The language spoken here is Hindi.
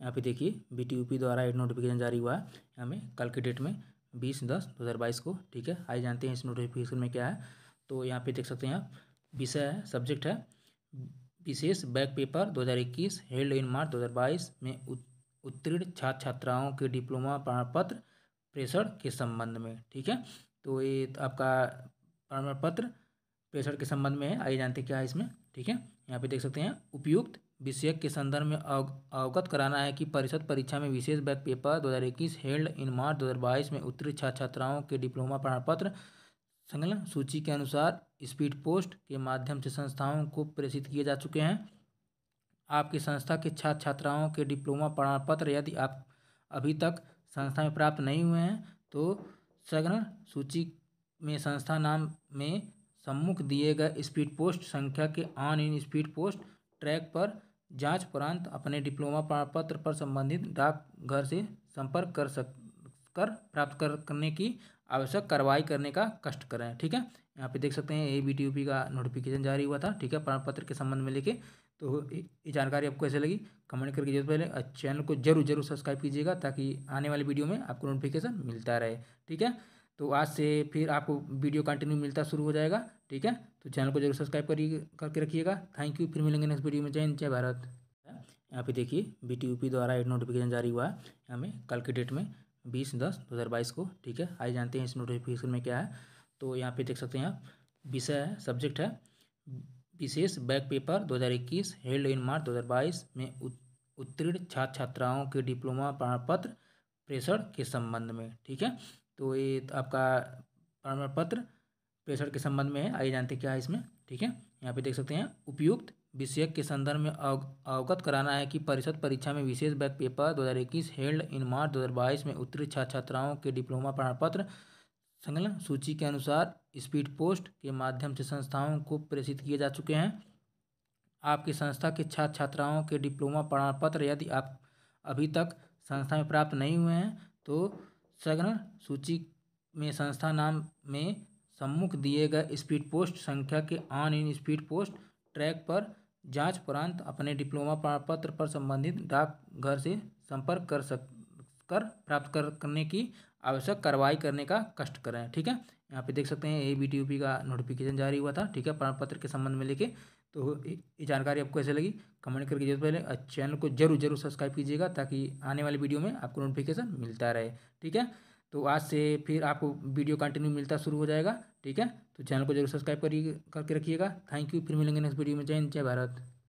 यहाँ पे देखिए बीटीयूपी द्वारा एक नोटिफिकेशन जारी हुआ है हमें कल के डेट में बीस दस दो हज़ार बाईस को ठीक है आइए जानते हैं इस नोटिफिकेशन में क्या है तो यहाँ पे देख सकते हैं आप विषय है सब्जेक्ट है विशेष बैक पेपर दो हज़ार इक्कीस हेल्ड इन मार्च दो हज़ार बाईस में उत्तीर्ण छात्र छात्राओं के डिप्लोमा प्रमाण पत्र प्रेषण के संबंध में ठीक है तो ये तो आपका प्रमाण पत्र प्रेषण के संबंध में है आइए जानते क्या है इसमें ठीक है यहाँ पे देख सकते हैं उपयुक्त विषय के संदर्भ में अवगत कराना है कि परिषद परीक्षा में विशेष बैक पेपर दो हेल्ड इन मार्च दो में उत्तीर्ण छात्र छात्राओं के डिप्लोमा प्रमाणपत्र संगलन सूची के अनुसार स्पीड पोस्ट के माध्यम से संस्थाओं को प्रेषित किए जा चुके हैं आपकी संस्था के छात्र छात्राओं के डिप्लोमा प्रमाण पत्र यदि आप अभी तक संस्था में प्राप्त नहीं हुए हैं तो संगलन सूची में संस्था नाम में सम्मुख दिए गए स्पीड पोस्ट संख्या के ऑन इन स्पीड पोस्ट ट्रैक पर जांच उपरांत अपने डिप्लोमा प्रमाणपत्र पर संबंधित डाकघर से संपर्क कर सक कर प्राप्त कर करने की आवश्यक कार्रवाई करने का कष्ट करें ठीक है यहाँ पे देख सकते हैं ए बी का नोटिफिकेशन जारी हुआ था ठीक है प्रमाण पत्र के संबंध में लेके तो ये जानकारी आपको कैसे लगी कमेंट करके जरूर पहले चैनल को जरूर जरूर सब्सक्राइब कीजिएगा ताकि आने वाली वीडियो में आपको नोटिफिकेशन मिलता रहे ठीक है तो आज से फिर आपको वीडियो कंटिन्यू मिलता शुरू हो जाएगा ठीक है तो चैनल को जरूर सब्सक्राइब करिए करके रखिएगा थैंक यू फिर मिलेंगे नेक्स्ट वीडियो में जय हिंद जय भारत यहाँ पे देखिए बी द्वारा एक नोटिफिकेशन जारी हुआ है हमें कल के डेट में बीस दस दो हज़ार बाईस को ठीक है आइए जानते हैं इस नोटिफिकेशन में क्या है तो यहाँ पे देख सकते हैं आप विषय है सब्जेक्ट है विशेष back paper 2021 held in March बाईस में उत्तीर्ण छात्र छात्राओं के डिप्लोमा प्रमाण पत्र प्रेषण के संबंध में ठीक है तो ये तो आपका प्रमाण पत्र प्रेषण के संबंध में है आइए जानते हैं क्या है इसमें ठीक है यहाँ पे देख सकते हैं उपयुक्त विषय के संदर्भ में अवगत कराना है कि परिषद परीक्षा में विशेष बैक पेपर दो हज़ार इक्कीस हेल्ड इन मार्च दो हज़ार बाईस में उत्तीर्ण छात्र छात्राओं के डिप्लोमा प्रमाण पत्र संकलन सूची के अनुसार स्पीड पोस्ट के माध्यम से संस्थाओं को प्रेषित किए जा चुके हैं आपकी संस्था के छात्र छात्राओं के डिप्लोमा प्रमाण पत्र यदि आप अभी तक संस्था में प्राप्त नहीं हुए हैं तो सगण सूची में संस्था नाम में सम्मुख दिए गए स्पीड पोस्ट संख्या के ऑन इन स्पीड पोस्ट ट्रैक पर जांच उपरांत अपने डिप्लोमा प्रमाण पत्र पर संबंधित डाकघर से संपर्क कर सक कर प्राप्त कर करने की आवश्यक कार्रवाई करने का कष्ट करें ठीक है यहाँ पे देख सकते हैं A B T U P का नोटिफिकेशन जारी हुआ था ठीक है प्रमाण पत्र के संबंध में लेके तो ये जानकारी आपको ऐसे लगी कमेंट करके जरूर पहले चैनल को जरूर जरूर सब्सक्राइब कीजिएगा ताकि आने वाली वीडियो में आपको नोटिफिकेशन मिलता रहे ठीक है तो आज से फिर आपको वीडियो कंटिन्यू मिलता शुरू हो जाएगा ठीक है तो चैनल को जरूर सब्सक्राइब करिए करके रखिएगा थैंक यू फिर मिलेंगे नेक्स्ट वीडियो में जय हिंद जय भारत